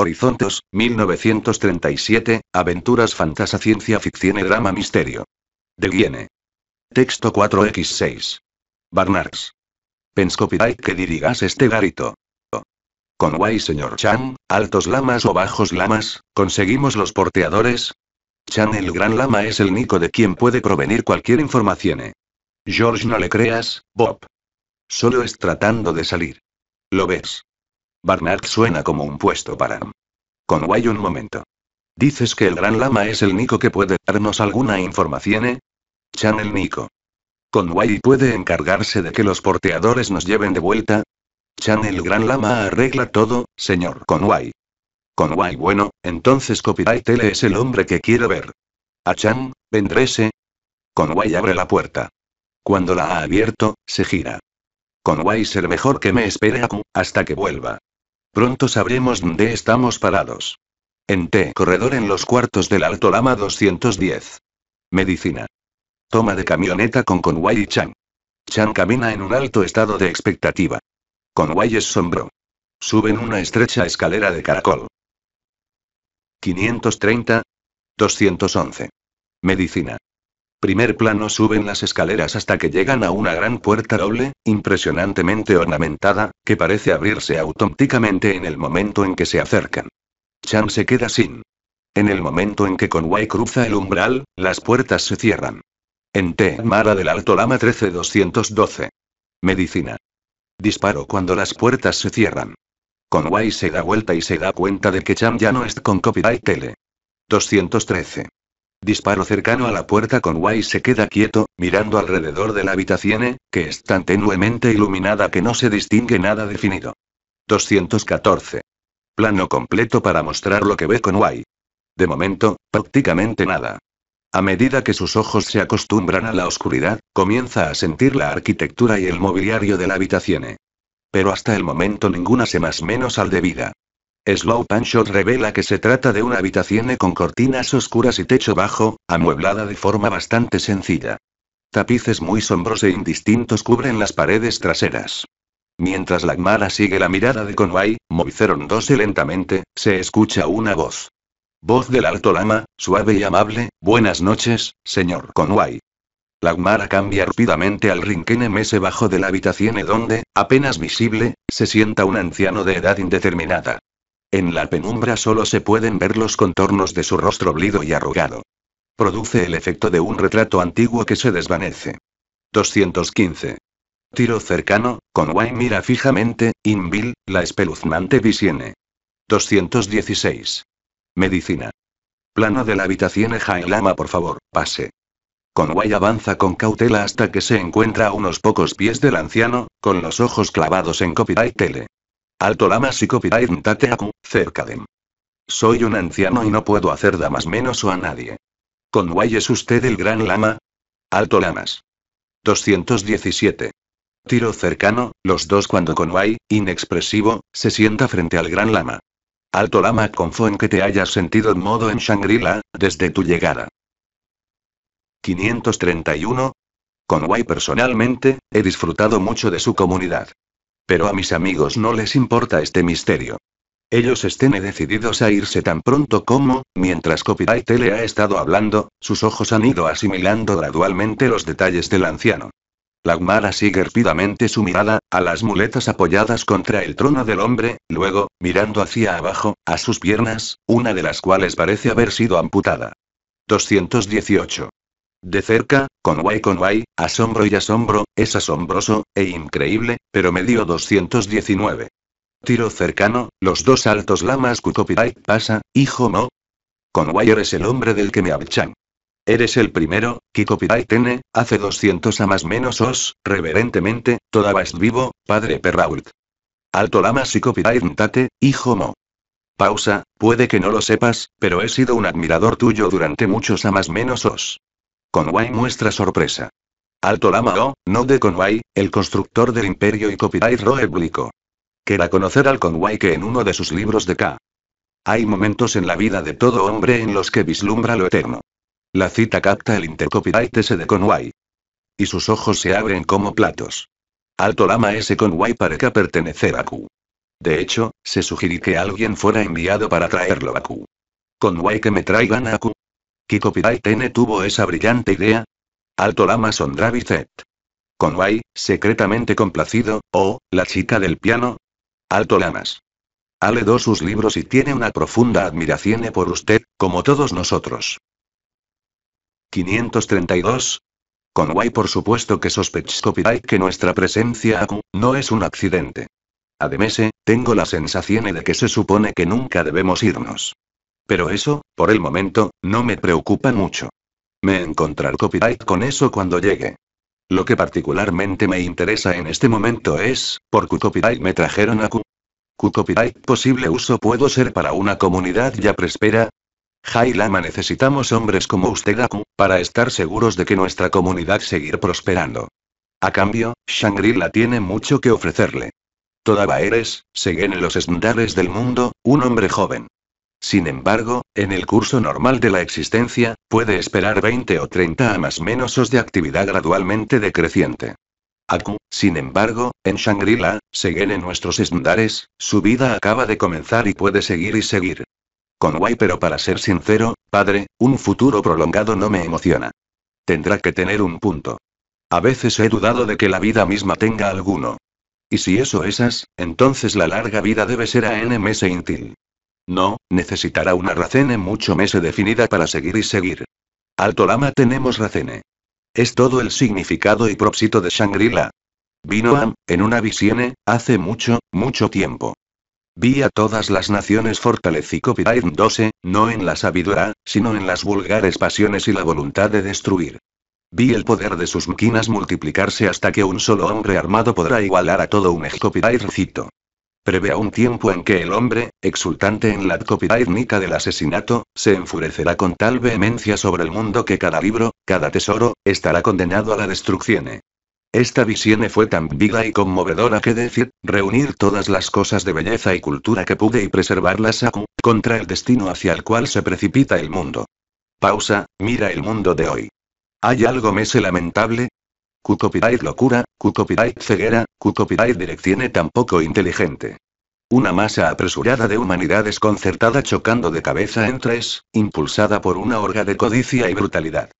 Horizontos, 1937, Aventuras Fantasa Ciencia Ficción y Drama Misterio. De Guiene. Texto 4x6. Barnards. Penscopiday que dirigas este garito. Con guay señor Chan, altos lamas o bajos lamas, conseguimos los porteadores. Chan el gran lama es el nico de quien puede provenir cualquier información. ¿eh? George no le creas, Bob. Solo es tratando de salir. Lo ves. Barnard suena como un puesto para... Conway un momento. ¿Dices que el gran lama es el Nico que puede darnos alguna información, eh? Chan el Nico. Conway puede encargarse de que los porteadores nos lleven de vuelta. Chan el gran lama arregla todo, señor Conway. Conway bueno, entonces Copyright Tele es el hombre que quiero ver. A Chan, vendrése. ¿eh? Conway abre la puerta. Cuando la ha abierto, se gira. Conway ser mejor que me espere hasta que vuelva. Pronto sabremos dónde estamos parados. En T. Corredor en los cuartos del Alto Lama 210. Medicina. Toma de camioneta con Conway y Chan. Chan camina en un alto estado de expectativa. Conway es sombro. Suben una estrecha escalera de caracol. 530. 211. Medicina. Primer plano suben las escaleras hasta que llegan a una gran puerta doble, impresionantemente ornamentada, que parece abrirse automáticamente en el momento en que se acercan. Chan se queda sin. En el momento en que Conway cruza el umbral, las puertas se cierran. En T. Mara del Alto Lama 13-212. Medicina. Disparo cuando las puertas se cierran. Conway se da vuelta y se da cuenta de que Chan ya no es con copyright tele. 213. Disparo cercano a la puerta con Wai se queda quieto, mirando alrededor de la habitación, eh, que es tan tenuemente iluminada que no se distingue nada definido. 214. Plano completo para mostrar lo que ve con Wai. De momento, prácticamente nada. A medida que sus ojos se acostumbran a la oscuridad, comienza a sentir la arquitectura y el mobiliario de la habitación. Eh. Pero hasta el momento ninguna se más menos al vida. Slow Shot revela que se trata de una habitación con cortinas oscuras y techo bajo, amueblada de forma bastante sencilla. Tapices muy sombros e indistintos cubren las paredes traseras. Mientras Lagmara sigue la mirada de Conway, moviceron 12 lentamente, se escucha una voz. Voz del alto lama, suave y amable, buenas noches, señor Conway. Lagmara cambia rápidamente al rincón MS bajo de la habitación donde, apenas visible, se sienta un anciano de edad indeterminada. En la penumbra solo se pueden ver los contornos de su rostro blido y arrugado. Produce el efecto de un retrato antiguo que se desvanece. 215. Tiro cercano, Conway mira fijamente, Invil, la espeluznante visiene. 216. Medicina. Plano de la habitación Lama por favor, pase. Conway avanza con cautela hasta que se encuentra a unos pocos pies del anciano, con los ojos clavados en Copyright Tele. Alto Lama Copyright de Cercadem. Soy un anciano y no puedo hacer damas menos o a nadie. ¿Conway es usted el gran lama? Alto Lamas. 217. Tiro cercano, los dos cuando Conway, inexpresivo, se sienta frente al gran lama. Alto lama confó en que te hayas sentido en modo en Shangri-La, desde tu llegada. 531. Conway personalmente, he disfrutado mucho de su comunidad. Pero a mis amigos no les importa este misterio. Ellos estén decididos a irse tan pronto como, mientras Copyright le ha estado hablando, sus ojos han ido asimilando gradualmente los detalles del anciano. Lagmara sigue rápidamente su mirada, a las muletas apoyadas contra el trono del hombre, luego, mirando hacia abajo, a sus piernas, una de las cuales parece haber sido amputada. 218. De cerca, con con guay, asombro y asombro, es asombroso, e increíble, pero me dio 219. Tiro cercano, los dos altos lamas Kukopirai pasa, hijo Mo. guay eres el hombre del que me abchan. Eres el primero, Kikopirai tiene, hace 200 a más menos os, reverentemente, vas vivo, padre Perrault. Alto lama Sikopirai Ntate, hijo Mo. Pausa, puede que no lo sepas, pero he sido un admirador tuyo durante muchos a más menos os. Conway muestra sorpresa. Alto Lama O, no de Conway, el constructor del imperio y copyright roeblico. Queda conocer al Conway que en uno de sus libros de K. Hay momentos en la vida de todo hombre en los que vislumbra lo eterno. La cita capta el intercopyright S de Conway. Y sus ojos se abren como platos. Alto Lama ese Conway parece pertenecer a Q. De hecho, se sugirí que alguien fuera enviado para traerlo a Q. Conway que me traigan a Q, copyright tiene tuvo esa brillante idea. Alto Lama Sondravicet. Conway, secretamente complacido, o, oh, la chica del piano. Alto Lamas. Ha leído sus libros y tiene una profunda admiración por usted, como todos nosotros. 532. Conway por supuesto que copyright que nuestra presencia no es un accidente. Además, eh, tengo la sensación de que se supone que nunca debemos irnos. Pero eso, por el momento, no me preocupa mucho. Me encontraré copyright con eso cuando llegue. Lo que particularmente me interesa en este momento es, por copyright me trajeron a Q. Copyright, posible uso puedo ser para una comunidad ya prospera. Jailama necesitamos hombres como usted para estar seguros de que nuestra comunidad seguir prosperando. A cambio, Shangri-La tiene mucho que ofrecerle. Todavía eres, según los estándares del mundo, un hombre joven. Sin embargo, en el curso normal de la existencia, puede esperar 20 o 30 a más menosos de actividad gradualmente decreciente. Aku, sin embargo, en Shangri-La, según en nuestros estándares, su vida acaba de comenzar y puede seguir y seguir. Conway, pero para ser sincero, padre, un futuro prolongado no me emociona. Tendrá que tener un punto. A veces he dudado de que la vida misma tenga alguno. Y si eso esas, entonces la larga vida debe ser a ANMS Intil. No, necesitará una racene mucho mese definida para seguir y seguir. Alto Lama tenemos racene. Es todo el significado y propósito de Shangri-La. Vino Am, en una visione, hace mucho, mucho tiempo. Vi a todas las naciones Copyright 12, no en la sabiduría, sino en las vulgares pasiones y la voluntad de destruir. Vi el poder de sus máquinas multiplicarse hasta que un solo hombre armado podrá igualar a todo un recito a un tiempo en que el hombre, exultante en la copia étnica del asesinato, se enfurecerá con tal vehemencia sobre el mundo que cada libro, cada tesoro, estará condenado a la destrucción. Esta visión fue tan viva y conmovedora que decir, reunir todas las cosas de belleza y cultura que pude y preservarlas a contra el destino hacia el cual se precipita el mundo. Pausa, mira el mundo de hoy. Hay algo mese lamentable, Copyright locura, copyright ceguera, copyright tiene tampoco inteligente. Una masa apresurada de humanidad desconcertada chocando de cabeza en tres, impulsada por una orga de codicia y brutalidad.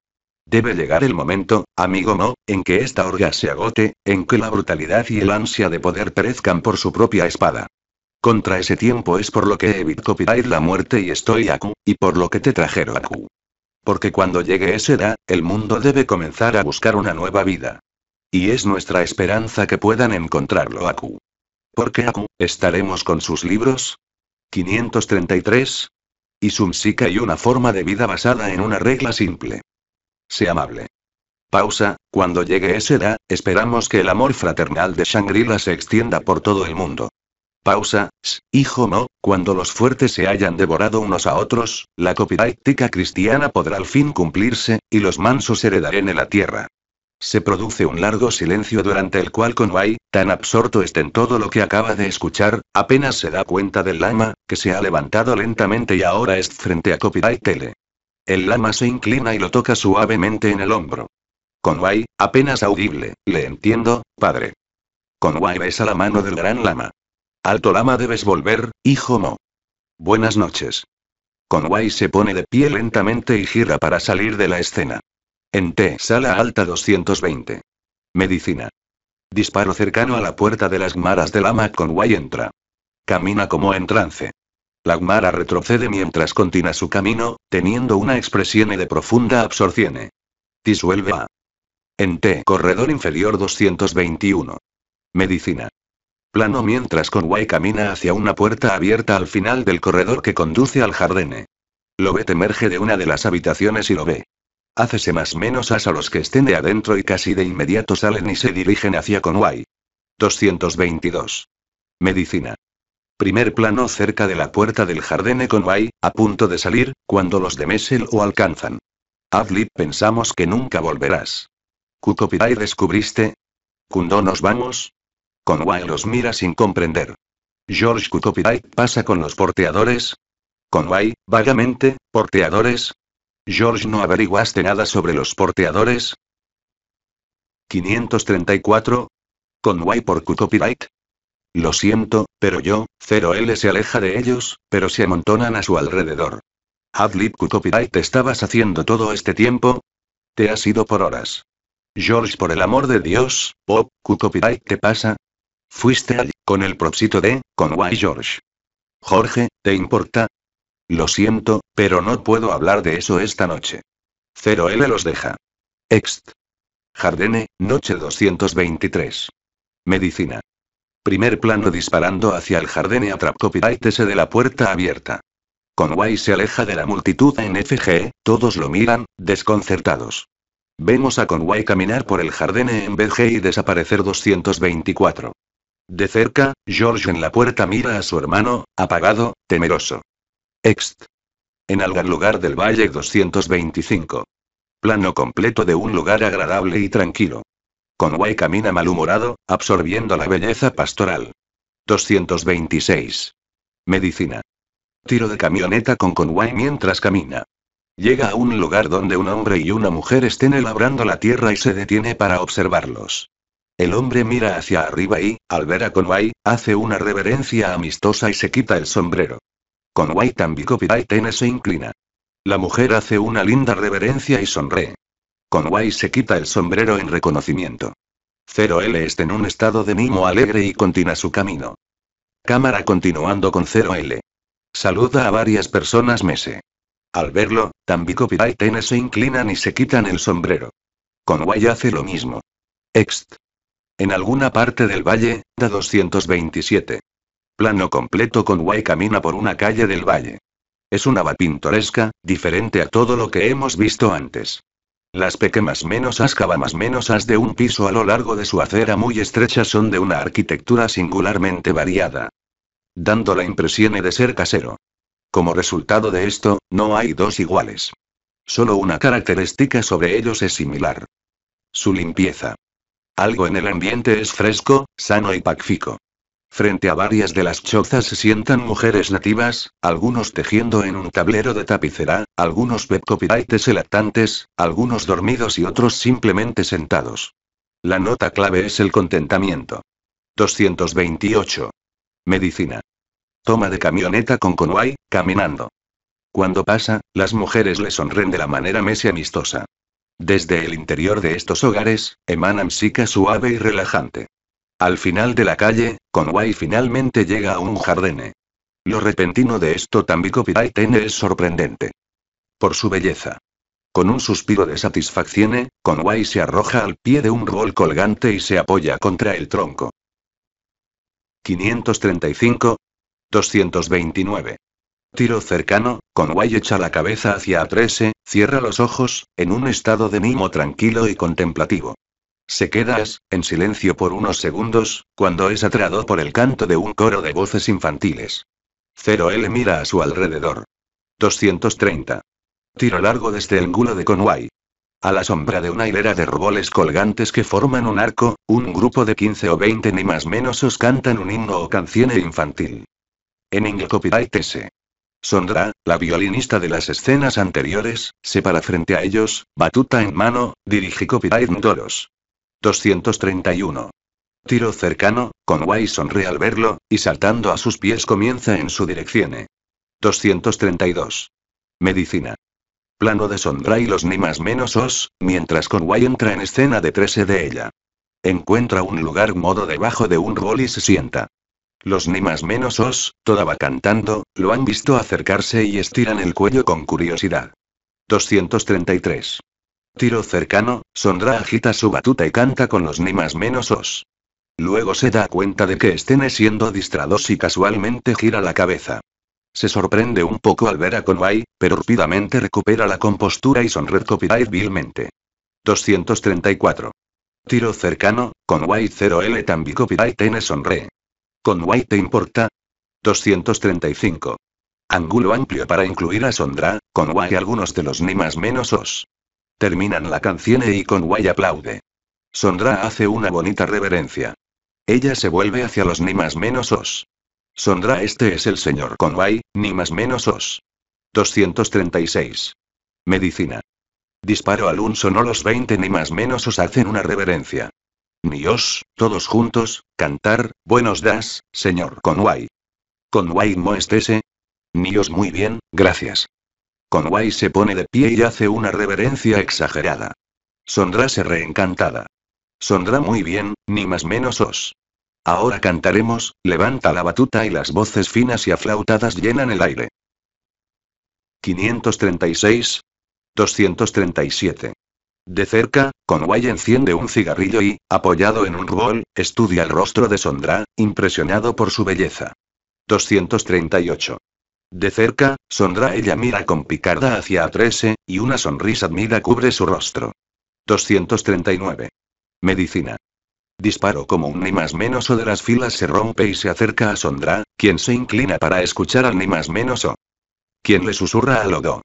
Debe llegar el momento, amigo Mo, en que esta orga se agote, en que la brutalidad y el ansia de poder perezcan por su propia espada. Contra ese tiempo es por lo que evito copyright la muerte y estoy Aku, y por lo que te trajeron Aku. Porque cuando llegue esa edad, el mundo debe comenzar a buscar una nueva vida. Y es nuestra esperanza que puedan encontrarlo Aku. Porque Aku, estaremos con sus libros. 533. Y Sumsika y una forma de vida basada en una regla simple. Sea amable. Pausa, cuando llegue esa edad, esperamos que el amor fraternal de Shangri-La se extienda por todo el mundo. Pausa, hijo no. Cuando los fuertes se hayan devorado unos a otros, la copiráctica cristiana podrá al fin cumplirse, y los mansos heredarán en la tierra. Se produce un largo silencio durante el cual Conway, tan absorto está en todo lo que acaba de escuchar, apenas se da cuenta del lama, que se ha levantado lentamente y ahora es frente a Copyright Tele. El lama se inclina y lo toca suavemente en el hombro. Conway, apenas audible, le entiendo, padre. Conway besa la mano del gran lama. Alto Lama debes volver, hijo Mo. Buenas noches. Conway se pone de pie lentamente y gira para salir de la escena. En T, sala alta 220. Medicina. Disparo cercano a la puerta de las Gmaras de Lama. Conway entra. Camina como en trance. La Gmara retrocede mientras continúa su camino, teniendo una expresión de profunda absorción. Disuelve a. En T, corredor inferior 221. Medicina plano mientras Conway camina hacia una puerta abierta al final del corredor que conduce al jardín. Lobet emerge de una de las habitaciones y lo ve. Hácese más menos as a los que estén de adentro y casi de inmediato salen y se dirigen hacia Conway. 222. Medicina. Primer plano cerca de la puerta del jardín Conway, a punto de salir, cuando los de Messel o alcanzan. Adlib, pensamos que nunca volverás. ¿Kukopirai descubriste. ¿Kundo nos vamos, Conway los mira sin comprender. George Copyright pasa con los porteadores. Conway, vagamente, porteadores. George, ¿no averiguaste nada sobre los porteadores? 534. Conway por Copyright. Lo siento, pero yo, 0 L se aleja de ellos, pero se amontonan a su alrededor. Adlib Cutopyright, ¿te estabas haciendo todo este tiempo? Te has ido por horas. George, por el amor de Dios, Bob, Copyright ¿qué pasa? Fuiste allí, con el propósito de, Conway George. Jorge, ¿te importa? Lo siento, pero no puedo hablar de eso esta noche. 0L los deja. Ext. Jardene, noche 223. Medicina. Primer plano disparando hacia el jardín y atrapcopiraitese de la puerta abierta. Conway se aleja de la multitud en FG, todos lo miran, desconcertados. Vemos a Conway caminar por el jardine en BG y desaparecer 224. De cerca, George en la puerta mira a su hermano, apagado, temeroso. Ext. En algún lugar del Valle 225. Plano completo de un lugar agradable y tranquilo. Conway camina malhumorado, absorbiendo la belleza pastoral. 226. Medicina. Tiro de camioneta con Conway mientras camina. Llega a un lugar donde un hombre y una mujer estén labrando la tierra y se detiene para observarlos. El hombre mira hacia arriba y, al ver a Conway, hace una reverencia amistosa y se quita el sombrero. Conway y Tene se inclina. La mujer hace una linda reverencia y sonríe. Conway se quita el sombrero en reconocimiento. 0L está en un estado de mimo alegre y continúa su camino. Cámara continuando con 0L. Saluda a varias personas Mese. Al verlo, Tambico y Tene se inclinan y se quitan el sombrero. Conway hace lo mismo. Ext. En alguna parte del valle, da 227. Plano completo con guay camina por una calle del valle. Es una va pintoresca, diferente a todo lo que hemos visto antes. Las pequeñas menos más menos as de un piso a lo largo de su acera muy estrecha son de una arquitectura singularmente variada. Dando la impresión de ser casero. Como resultado de esto, no hay dos iguales. Solo una característica sobre ellos es similar. Su limpieza. Algo en el ambiente es fresco, sano y pacífico. Frente a varias de las chozas se sientan mujeres nativas, algunos tejiendo en un tablero de tapicera, algunos y elactantes, algunos dormidos y otros simplemente sentados. La nota clave es el contentamiento. 228. Medicina. Toma de camioneta con Conway, caminando. Cuando pasa, las mujeres le sonren de la manera mesia amistosa. Desde el interior de estos hogares, emanan psica suave y relajante. Al final de la calle, Conway finalmente llega a un jardín. Lo repentino de esto también es sorprendente. Por su belleza. Con un suspiro de satisfacción, Conway se arroja al pie de un rol colgante y se apoya contra el tronco. 535. 229. Tiro cercano, Conway echa la cabeza hacia A13, Cierra los ojos, en un estado de mimo tranquilo y contemplativo. Se quedas, en silencio por unos segundos, cuando es atrado por el canto de un coro de voces infantiles. 0L mira a su alrededor. 230. Tiro largo desde el este ángulo de Conway. A la sombra de una hilera de roboles colgantes que forman un arco, un grupo de 15 o 20 ni más menos os cantan un himno o canción infantil. En copyright S. Sondra, la violinista de las escenas anteriores, se para frente a ellos, batuta en mano, dirige copyright Doros. 231. Tiro cercano, Conway sonríe al verlo, y saltando a sus pies comienza en su dirección. 232. Medicina. Plano de Sondra y los ni más menos os, mientras Conway entra en escena de 13 de ella. Encuentra un lugar modo debajo de un rol y se sienta. Los ni más menos os, toda va cantando, lo han visto acercarse y estiran el cuello con curiosidad. 233. Tiro cercano, Sondra agita su batuta y canta con los ni más menos os. Luego se da cuenta de que estén siendo distrados y casualmente gira la cabeza. Se sorprende un poco al ver a Conway, pero rápidamente recupera la compostura y sonríe copyright vilmente. 234. Tiro cercano, Conway 0L también copyright tiene sonre. Conway te importa? 235. Ángulo amplio para incluir a Sondra, Conway y algunos de los ni más menos os. Terminan la canción y Conway aplaude. Sondra hace una bonita reverencia. Ella se vuelve hacia los ni más menos os. Sondra, este es el señor Conway, ni más menos os. 236. Medicina. Disparo al un los 20 ni más menos os hacen una reverencia ni os, todos juntos, cantar, buenos das, señor Conway. Conway Moestese. muy bien, gracias. Conway se pone de pie y hace una reverencia exagerada. Sondra se reencantada. Sondra muy bien, ni más menos os. Ahora cantaremos, levanta la batuta y las voces finas y aflautadas llenan el aire. 536. 237. De cerca, Conway enciende un cigarrillo y, apoyado en un rubol, estudia el rostro de Sondra, impresionado por su belleza. 238. De cerca, Sondra ella mira con picarda hacia Atrese, eh, y una sonrisa admira cubre su rostro. 239. Medicina. Disparo como un ni más menos o de las filas se rompe y se acerca a Sondra, quien se inclina para escuchar al ni más menos o. Quien le susurra a Lodo.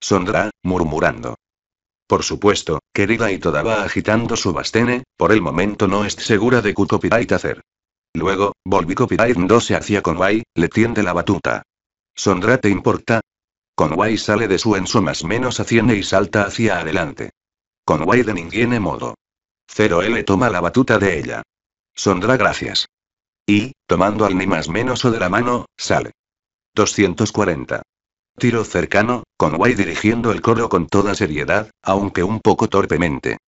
Sondra, murmurando. Por supuesto, querida y toda va agitando su bastene, por el momento no es segura de qué copyright hacer. Luego, volví copyright no se Conway, le tiende la batuta. Sondra te importa. Con Conway sale de su enso más menos hacienda y salta hacia adelante. Conway de ningún modo. 0 L toma la batuta de ella. Sondra gracias. Y, tomando al ni más menos o de la mano, sale. 240. Tiro cercano, Conway dirigiendo el coro con toda seriedad, aunque un poco torpemente.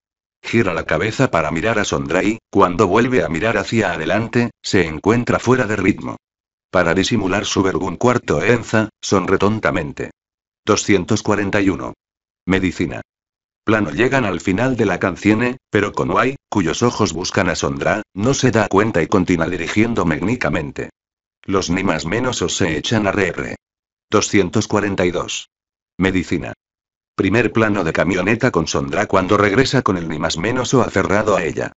Gira la cabeza para mirar a Sondra y, cuando vuelve a mirar hacia adelante, se encuentra fuera de ritmo. Para disimular su vergüenza cuarto enza, sonre tontamente. 241. Medicina. Plano llegan al final de la canción, pero Conway, cuyos ojos buscan a Sondra, no se da cuenta y continúa dirigiendo mecnicamente. Los ni más menos os se echan a re. 242. Medicina. Primer plano de camioneta con Sondra cuando regresa con el ni más menos o aferrado a ella.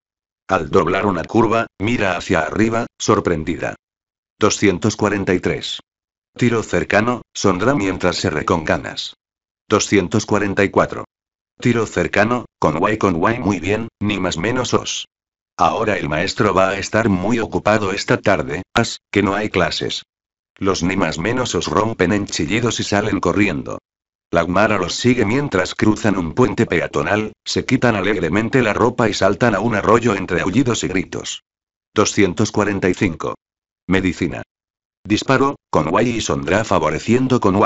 Al doblar una curva, mira hacia arriba, sorprendida. 243. Tiro cercano, Sondra mientras se ganas. 244. Tiro cercano, con con way muy bien, ni más menos os. Ahora el maestro va a estar muy ocupado esta tarde, as, que no hay clases. Los ni más menos os rompen en chillidos y salen corriendo. Lagmara los sigue mientras cruzan un puente peatonal, se quitan alegremente la ropa y saltan a un arroyo entre aullidos y gritos. 245. Medicina. Disparo, Conway y Sondra favoreciendo con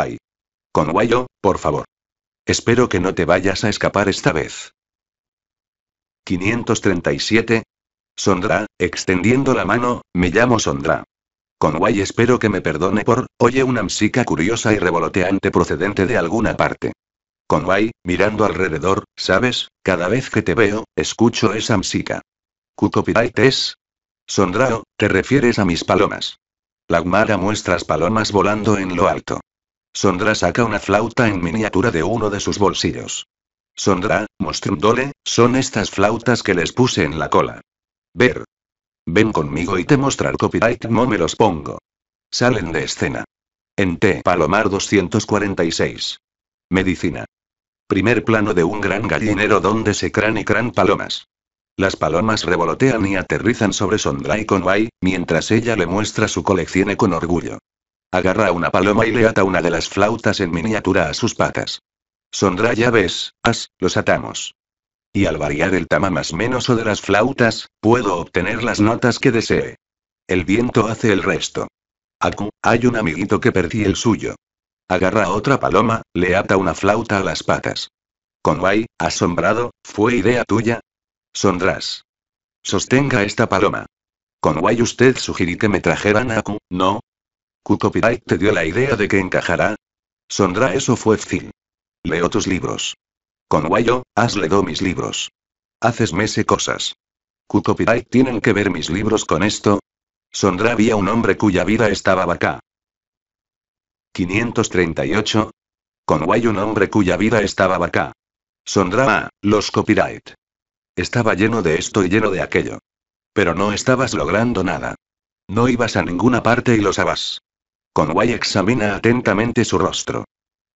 Con guayo, oh, por favor. Espero que no te vayas a escapar esta vez. 537. Sondra, extendiendo la mano, me llamo Sondra. Conway espero que me perdone por, oye una msica curiosa y revoloteante procedente de alguna parte. Conway, mirando alrededor, sabes, cada vez que te veo, escucho esa msica. ¿Cucopirite es? Sondrao, te refieres a mis palomas. Lagmara muestras palomas volando en lo alto. Sondra saca una flauta en miniatura de uno de sus bolsillos. Sondra, mostrándole, son estas flautas que les puse en la cola. Ver, Ven conmigo y te mostrar copyright no me los pongo. Salen de escena. En T. Palomar 246. Medicina. Primer plano de un gran gallinero donde se crán y crán palomas. Las palomas revolotean y aterrizan sobre Sondra y Conway, mientras ella le muestra su colección con orgullo. Agarra una paloma y le ata una de las flautas en miniatura a sus patas. Sondra ya ves, as, los atamos. Y al variar el tama más menos o de las flautas, puedo obtener las notas que desee. El viento hace el resto. Aku, hay un amiguito que perdí el suyo. Agarra otra paloma, le ata una flauta a las patas. Conway, asombrado, ¿fue idea tuya? Sondrás. Sostenga esta paloma. Conway, usted sugirí que me trajeran a Aku, ¿no? ¿Kukopirai te dio la idea de que encajará? Sondra, eso fue fin. Leo tus libros. Con Guayo, has leído mis libros. Haces mese cosas. copyright tienen que ver mis libros con esto. Sondra había un hombre cuya vida estaba vaca. 538. Con Guayo un hombre cuya vida estaba vaca. Sondra, ah, los copyright. Estaba lleno de esto y lleno de aquello. Pero no estabas logrando nada. No ibas a ninguna parte y lo sabas. Conway examina atentamente su rostro.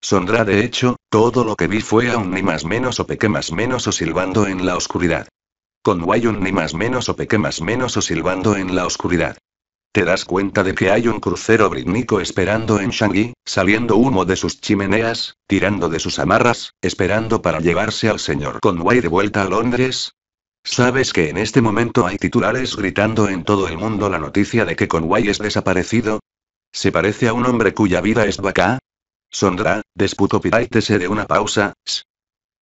Sondrá de hecho, todo lo que vi fue a un ni más menos o peque más menos o silbando en la oscuridad. Con un ni más menos o peque más menos o silbando en la oscuridad. Te das cuenta de que hay un crucero britnico esperando en Shanghai, saliendo humo de sus chimeneas, tirando de sus amarras, esperando para llevarse al señor Conway de vuelta a Londres, ¿Sabes que en este momento hay titulares gritando en todo el mundo la noticia de que Conway es desaparecido? Se parece a un hombre cuya vida es vaca, Sondra, disputó Piraitese de una pausa.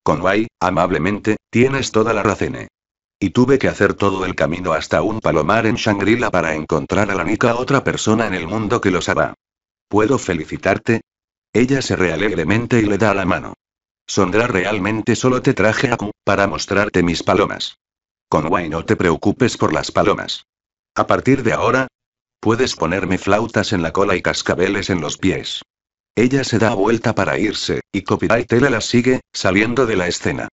Conway, amablemente, tienes toda la razón. Eh. Y tuve que hacer todo el camino hasta un palomar en Shangri-La para encontrar a la única otra persona en el mundo que lo sabrá. ¿Puedo felicitarte? Ella se realegremente y le da la mano. Sondra realmente solo te traje a Q para mostrarte mis palomas. Conway, no te preocupes por las palomas. A partir de ahora, puedes ponerme flautas en la cola y cascabeles en los pies. Ella se da vuelta para irse, y Copyright la sigue, saliendo de la escena.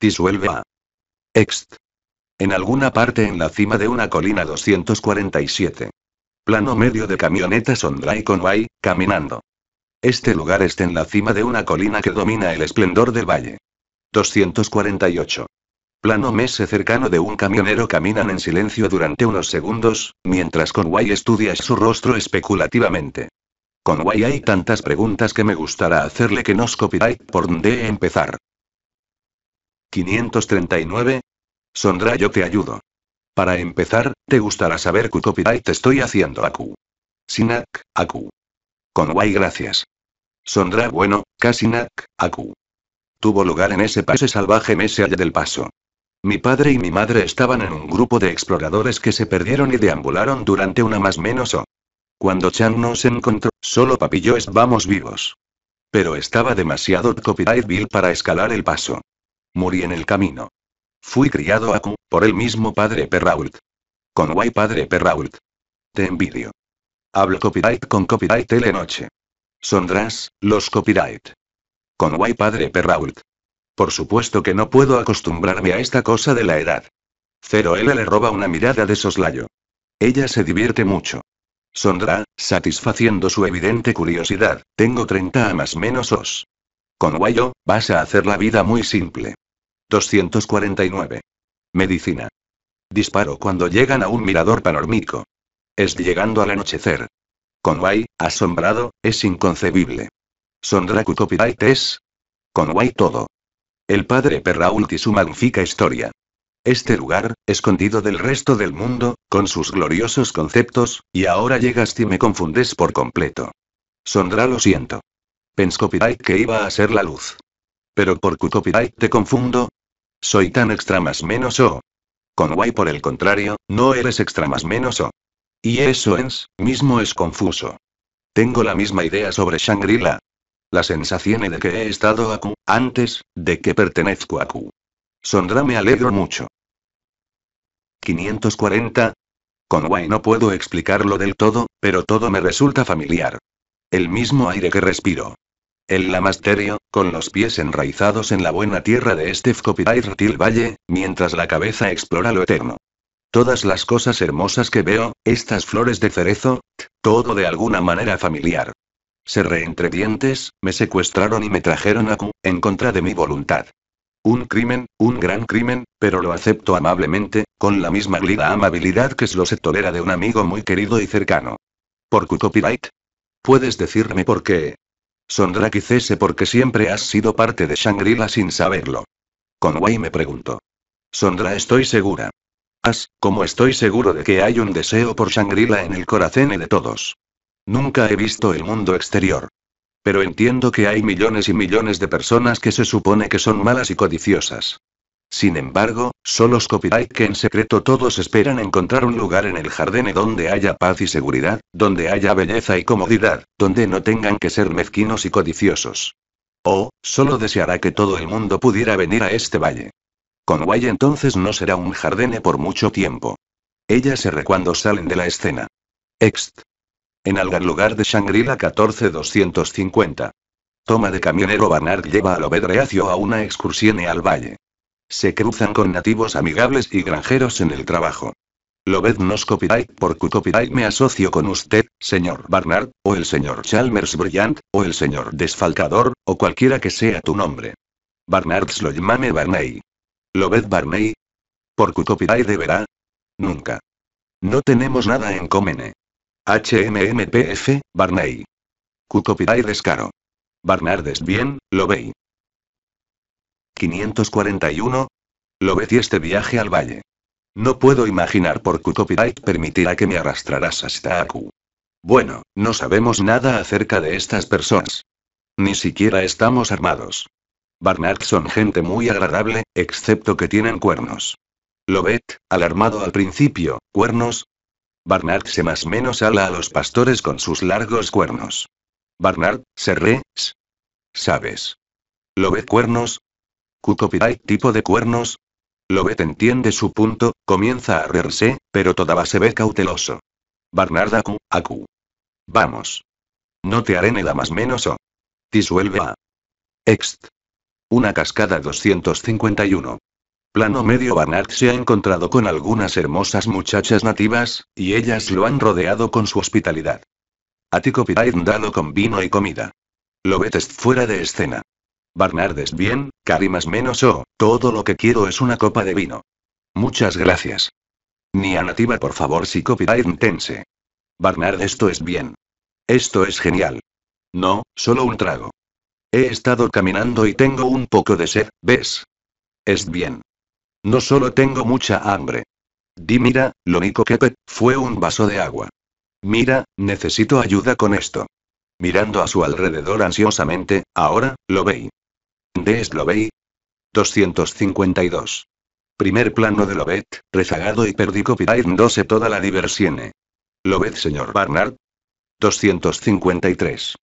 Disuelve a. Ext. En alguna parte en la cima de una colina 247. Plano medio de camioneta sondra y conway, caminando. Este lugar está en la cima de una colina que domina el esplendor del valle. 248. Plano mese cercano de un camionero caminan en silencio durante unos segundos, mientras Conway estudia su rostro especulativamente. Con guay hay tantas preguntas que me gustará hacerle que nos copyright por dónde empezar. 539. Sondra yo te ayudo. Para empezar, te gustará saber qué copyright estoy haciendo Aku. Sinak, Aku. guay gracias. Sondra bueno, a Aku. Tuvo lugar en ese pase salvaje mes allá del paso. Mi padre y mi madre estaban en un grupo de exploradores que se perdieron y deambularon durante una más menos o cuando Chan nos encontró, solo papillos. vamos vivos. Pero estaba demasiado copyright bill para escalar el paso. Morí en el camino. Fui criado a por el mismo padre Perrault. Con guay padre Perrault. Te envidio. Hablo copyright con copyright noche. Sondrás, los copyright. Con guay padre Perrault. Por supuesto que no puedo acostumbrarme a esta cosa de la edad. Cero L le roba una mirada de soslayo. Ella se divierte mucho. Sondra, satisfaciendo su evidente curiosidad. Tengo 30 a más menos os. Con Guayo, vas a hacer la vida muy simple. 249. Medicina. Disparo cuando llegan a un mirador panormico. Es llegando al anochecer. Con Conway, asombrado, es inconcebible. Sondra, copyright es. Conway todo. El padre Perrault y su magnífica historia. Este lugar, escondido del resto del mundo, con sus gloriosos conceptos, y ahora llegas y me confundes por completo. Sondra lo siento. copyright que iba a ser la luz. Pero por copyright te confundo. Soy tan extra más menos o. Con way por el contrario, no eres extra más menos o. Y eso es, mismo es confuso. Tengo la misma idea sobre Shangri-La. La sensación de que he estado a Q, antes, de que pertenezco a Q. Sondra me alegro mucho. 540. Con Wai no puedo explicarlo del todo, pero todo me resulta familiar. El mismo aire que respiro. El lamasterio, con los pies enraizados en la buena tierra de este Til Valle, mientras la cabeza explora lo eterno. Todas las cosas hermosas que veo, estas flores de cerezo, todo de alguna manera familiar. Se entre dientes, me secuestraron y me trajeron a Q, en contra de mi voluntad. Un crimen, un gran crimen, pero lo acepto amablemente, con la misma glida amabilidad que lo se tolera de un amigo muy querido y cercano. ¿Por qué copyright? ¿Puedes decirme por qué? Sondra Sondra cese porque siempre has sido parte de Shangri-La sin saberlo. Conway me preguntó. Sondra estoy segura. As, como estoy seguro de que hay un deseo por Shangri-La en el corazón de todos. Nunca he visto el mundo exterior. Pero entiendo que hay millones y millones de personas que se supone que son malas y codiciosas. Sin embargo, solo los copyright que en secreto todos esperan encontrar un lugar en el jardín donde haya paz y seguridad, donde haya belleza y comodidad, donde no tengan que ser mezquinos y codiciosos. Oh, solo deseará que todo el mundo pudiera venir a este valle. Conway entonces no será un jardine por mucho tiempo. Ella se re cuando salen de la escena. Ext. En algún lugar de Shangri-La 14250. Toma de camionero Barnard lleva a Lobed reacio a una excursión al valle. Se cruzan con nativos amigables y granjeros en el trabajo. Lobed nos copyright por copyright me asocio con usted, señor Barnard, o el señor Chalmers Brillant, o el señor Desfalcador, o cualquiera que sea tu nombre. Barnard lo llame Barney. Lobed Barney. Por copyright deberá. Nunca. No tenemos nada en comene. HMMPF, Barney. es caro. Barnard Barnardes bien, lo veí. 541. Lo y este viaje al valle. No puedo imaginar por qué permitirá que me arrastrarás hasta Aku. Bueno, no sabemos nada acerca de estas personas. Ni siquiera estamos armados. Barnard son gente muy agradable, excepto que tienen cuernos. Lobet, alarmado al principio, cuernos, Barnard se más menos ala a los pastores con sus largos cuernos. Barnard, se re, ¿Sabes? ¿Lo ve cuernos? ¿Cucopidai tipo de cuernos? te entiende su punto, comienza a reerse, pero todavía se ve cauteloso. Barnard acu, acu. Vamos. No te haré nada más menos o. Disuelve a. Ext. Una cascada 251 plano medio Barnard se ha encontrado con algunas hermosas muchachas nativas, y ellas lo han rodeado con su hospitalidad. A ti copyright dado con vino y comida. Lo vetes fuera de escena. Barnard es bien, más menos o, oh, todo lo que quiero es una copa de vino. Muchas gracias. Ni a nativa por favor si copyright tense. Barnard esto es bien. Esto es genial. No, solo un trago. He estado caminando y tengo un poco de sed, ¿ves? Es bien. No solo tengo mucha hambre. Di mira, lo único que fue un vaso de agua. Mira, necesito ayuda con esto. Mirando a su alrededor ansiosamente, ahora, lo veí. es lo veí? 252. Primer plano de Lobet, rezagado y perdido dose toda la diversione. Lobet señor Barnard. 253.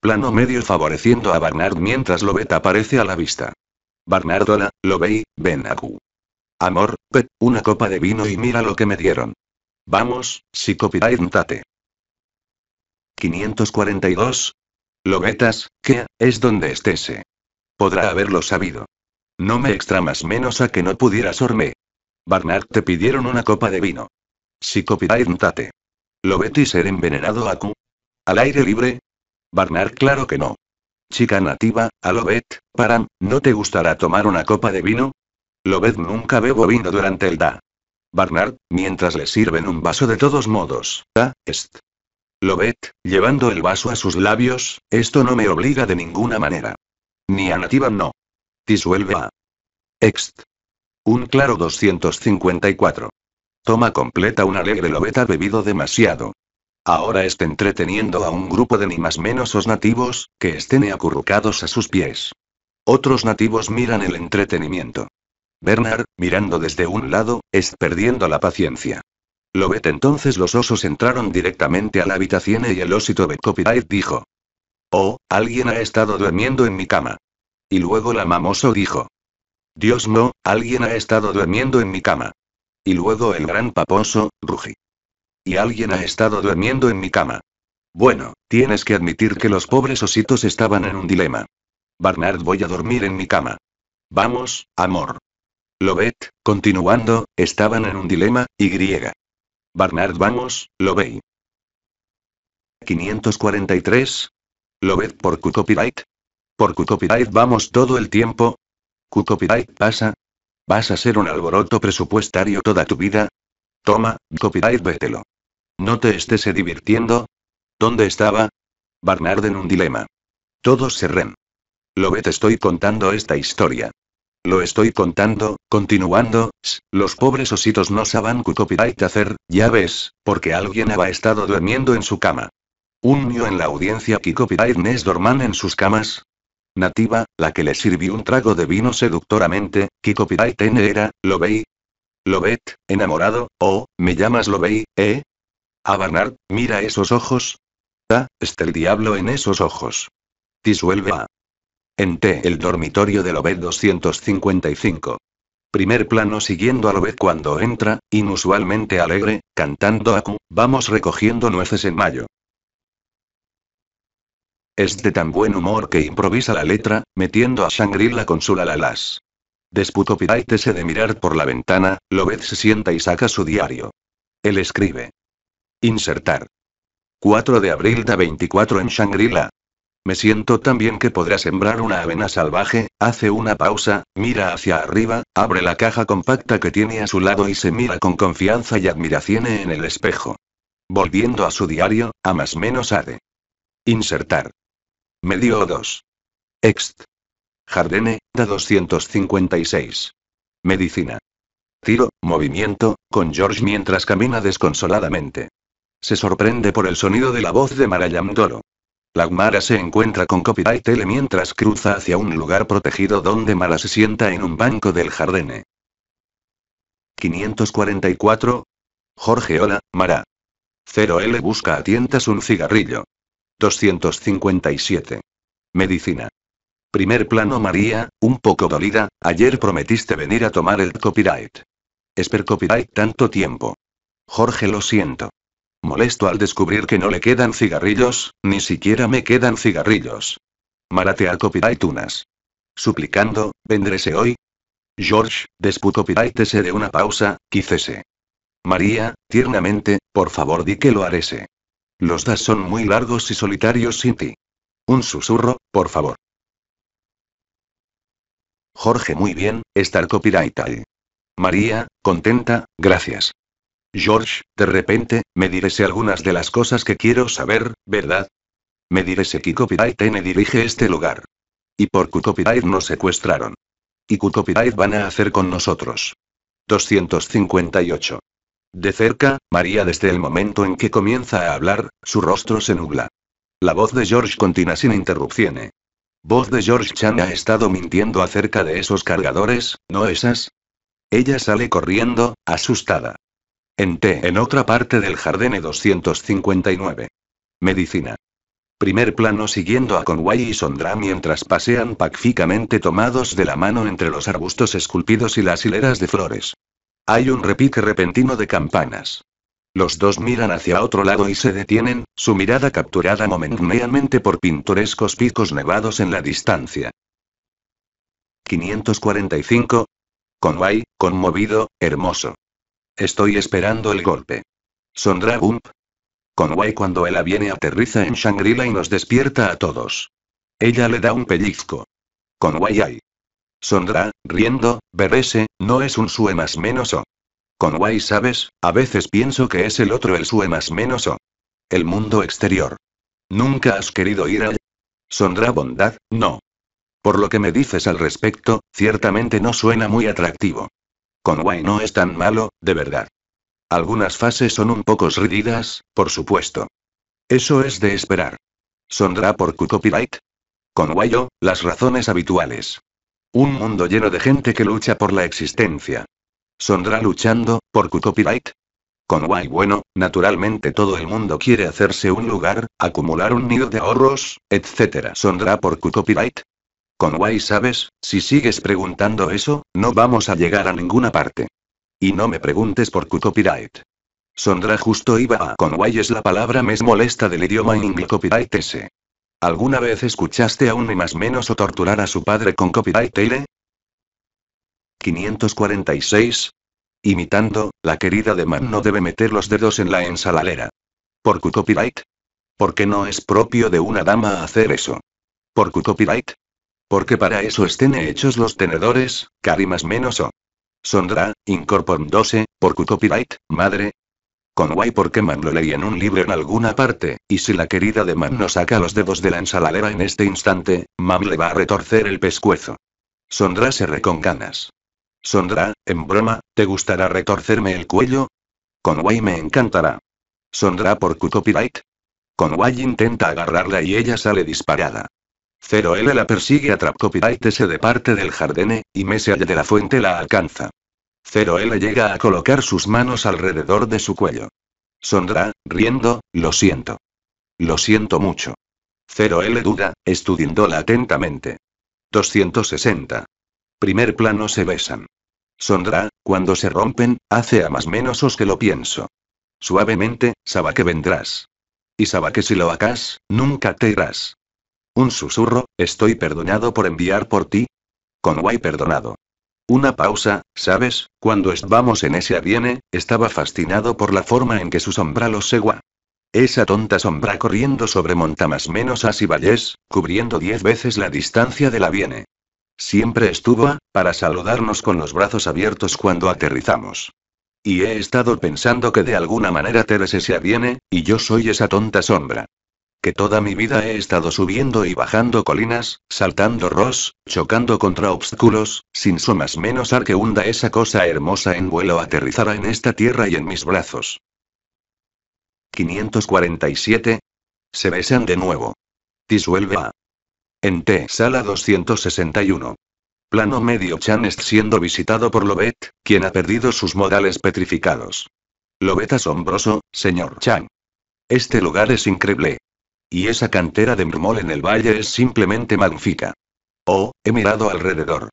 Plano medio favoreciendo a Barnard mientras Lobet aparece a la vista. Barnard hola, lo veí, ven Q. Amor, Pet, una copa de vino y mira lo que me dieron. Vamos, si copyright tate. 542. Lobetas, que, es donde estése. Eh? Podrá haberlo sabido. No me extramas menos a que no pudieras orme. Barnard te pidieron una copa de vino. Si copyright Lobet y ser envenenado a Q. Al aire libre. Barnard claro que no. Chica nativa, a Lobet, Param, ¿no te gustará tomar una copa de vino? Lobet nunca bebo vino durante el da. Barnard, mientras le sirven un vaso de todos modos, da, est. Lobet, llevando el vaso a sus labios, esto no me obliga de ninguna manera. Ni a nativa no. Disuelve a. Ext. Un claro 254. Toma completa un alegre Lobet ha bebido demasiado. Ahora está entreteniendo a un grupo de ni más menos os nativos, que estén acurrucados a sus pies. Otros nativos miran el entretenimiento. Bernard, mirando desde un lado, es perdiendo la paciencia. vet entonces los osos entraron directamente a la habitación y el osito Copyright dijo. Oh, alguien ha estado durmiendo en mi cama. Y luego la mamoso dijo. Dios no, alguien ha estado durmiendo en mi cama. Y luego el gran paposo, rugí. Y alguien ha estado durmiendo en mi cama. Bueno, tienes que admitir que los pobres ositos estaban en un dilema. Bernard voy a dormir en mi cama. Vamos, amor. Lobet, continuando, estaban en un dilema, y griega. Barnard Vamos, Lobey. 543. Lobet por copyright. Por Q copyright vamos todo el tiempo. Q copyright pasa. ¿Vas a ser un alboroto presupuestario toda tu vida? Toma, copyright vételo. ¿No te estés divirtiendo? ¿Dónde estaba? Barnard en un dilema. Todos se ren. Lobet estoy contando esta historia. Lo estoy contando, continuando, los pobres ositos no saban qué copyright hacer, ya ves, porque alguien había estado durmiendo en su cama. Un mío en la audiencia que copyright es dorman en sus camas. Nativa, la que le sirvió un trago de vino seductoramente, que copyright n era, lo veí. Lo vet, enamorado, oh, me llamas lo veí, eh. A ah, Barnard, mira esos ojos. Ah, está el diablo en esos ojos. Disuelve a. En T, el dormitorio de Lobet 255. Primer plano siguiendo a Lobet cuando entra, inusualmente alegre, cantando vamos recogiendo nueces en mayo. Es de tan buen humor que improvisa la letra, metiendo a Shangri-La con su lalalas. Desputo Piraitese de mirar por la ventana, Lobet se sienta y saca su diario. Él escribe. Insertar. 4 de abril da 24 en Shangri-La, me siento tan bien que podrá sembrar una avena salvaje, hace una pausa, mira hacia arriba, abre la caja compacta que tiene a su lado y se mira con confianza y admiración en el espejo. Volviendo a su diario, a más menos ha de insertar. Medio 2. Ext. Jardene, da 256. Medicina. Tiro, movimiento, con George mientras camina desconsoladamente. Se sorprende por el sonido de la voz de Marayam Doro. Mara se encuentra con Copyright L mientras cruza hacia un lugar protegido donde Mara se sienta en un banco del jardín. 544. Jorge Hola, Mara. 0L busca a tientas un cigarrillo. 257. Medicina. Primer plano María, un poco dolida, ayer prometiste venir a tomar el copyright. Esper copyright tanto tiempo. Jorge lo siento. Molesto al descubrir que no le quedan cigarrillos, ni siquiera me quedan cigarrillos. Maratea copyrightunas. Suplicando, ¿vendrése hoy? George, desputo piraitese de una pausa, quícese. María, tiernamente, por favor di que lo harése. Los das son muy largos y solitarios sin ti. Un susurro, por favor. Jorge muy bien, estar copyright. María, contenta, gracias. George, de repente, me si algunas de las cosas que quiero saber, ¿verdad? Me diré que Copyright N dirige este lugar. Y por Copyright nos secuestraron. Y Copyright van a hacer con nosotros. 258. De cerca, María desde el momento en que comienza a hablar, su rostro se nubla. La voz de George continúa sin interrupciones. Voz de George Chan ha estado mintiendo acerca de esos cargadores, ¿no esas? Ella sale corriendo, asustada. En T, en otra parte del jardín E259. Medicina. Primer plano siguiendo a Conway y Sondra mientras pasean pacíficamente tomados de la mano entre los arbustos esculpidos y las hileras de flores. Hay un repique repentino de campanas. Los dos miran hacia otro lado y se detienen, su mirada capturada momentáneamente por pintorescos picos nevados en la distancia. 545. Conway, conmovido, hermoso. Estoy esperando el golpe. ¿Sondra Bump? Conway cuando ella viene aterriza en Shangri-La y nos despierta a todos. Ella le da un pellizco. Conway hay. Sondra, riendo, ese, no es un sue más menos o. Conway sabes, a veces pienso que es el otro el sue más menos o. El mundo exterior. Nunca has querido ir al. Sondra bondad, no. Por lo que me dices al respecto, ciertamente no suena muy atractivo. Conway no es tan malo, de verdad. Algunas fases son un poco rididas, por supuesto. Eso es de esperar. ¿Sondrá por copyright? Conway o, las razones habituales. Un mundo lleno de gente que lucha por la existencia. ¿Sondrá luchando, por copyright? Conway bueno, naturalmente todo el mundo quiere hacerse un lugar, acumular un nido de ahorros, etc. ¿Sondrá por copyright? Conway, sabes, si sigues preguntando eso, no vamos a llegar a ninguna parte. Y no me preguntes por copyright. Sondrá justo iba a Conway es la palabra más molesta del idioma inglés copyright ese. ¿Alguna vez escuchaste a un ni más menos o torturar a su padre con copyright 546. Imitando, la querida de Man no debe meter los dedos en la ensaladera. ¿Por copyright? Porque no es propio de una dama hacer eso. ¿Por copyright? Porque para eso estén hechos los tenedores, carimas menos o. Sondra, incorporándose, por copyright, madre. Conway porque Man lo leí en un libro en alguna parte, y si la querida de Man no saca los dedos de la ensaladera en este instante, Mam le va a retorcer el pescuezo. Sondra se re con ganas. Sondra, en broma, ¿te gustará retorcerme el cuello? Conway me encantará. Sondra por copyright. Conway intenta agarrarla y ella sale disparada. 0 L la persigue a Trapcopite se de parte del jardine, y allá de la fuente la alcanza. 0 L llega a colocar sus manos alrededor de su cuello. Sondra, riendo, lo siento. Lo siento mucho. 0 L duda, estudiándola atentamente. 260. Primer plano se besan. Sondra, cuando se rompen, hace a más menos que lo pienso. Suavemente, que vendrás. Y que si lo acas, nunca te irás. Un susurro, estoy perdonado por enviar por ti. Con guay perdonado. Una pausa, ¿sabes? Cuando estábamos en ese aviene, estaba fascinado por la forma en que su sombra lo segua. Esa tonta sombra corriendo sobre montamas menos as y cubriendo diez veces la distancia de aviene. Siempre estuvo para saludarnos con los brazos abiertos cuando aterrizamos. Y he estado pensando que de alguna manera Teresa ese aviene, y yo soy esa tonta sombra que toda mi vida he estado subiendo y bajando colinas, saltando ros, chocando contra obstáculos, sin somas menos ar que hunda esa cosa hermosa en vuelo aterrizara en esta tierra y en mis brazos. 547. Se besan de nuevo. Disuelve a. En T. Sala 261. Plano medio Chan es siendo visitado por Lobet, quien ha perdido sus modales petrificados. Lobet asombroso, señor Chan. Este lugar es increíble. Y esa cantera de mermol en el valle es simplemente magnífica. Oh, he mirado alrededor.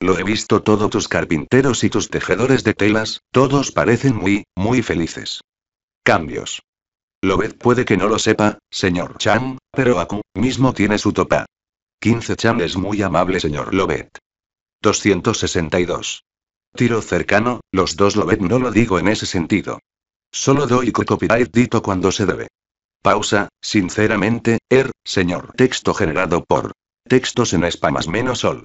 Lo he visto todo tus carpinteros y tus tejedores de telas, todos parecen muy, muy felices. Cambios. Lobet puede que no lo sepa, señor Chan, pero Aku mismo tiene su topa. 15 Chan es muy amable, señor Lobet. 262. Tiro cercano, los dos Lobet no lo digo en ese sentido. Solo doy copyright dito cuando se debe. Pausa, sinceramente, er, señor. Texto generado por textos en espamas menos sol.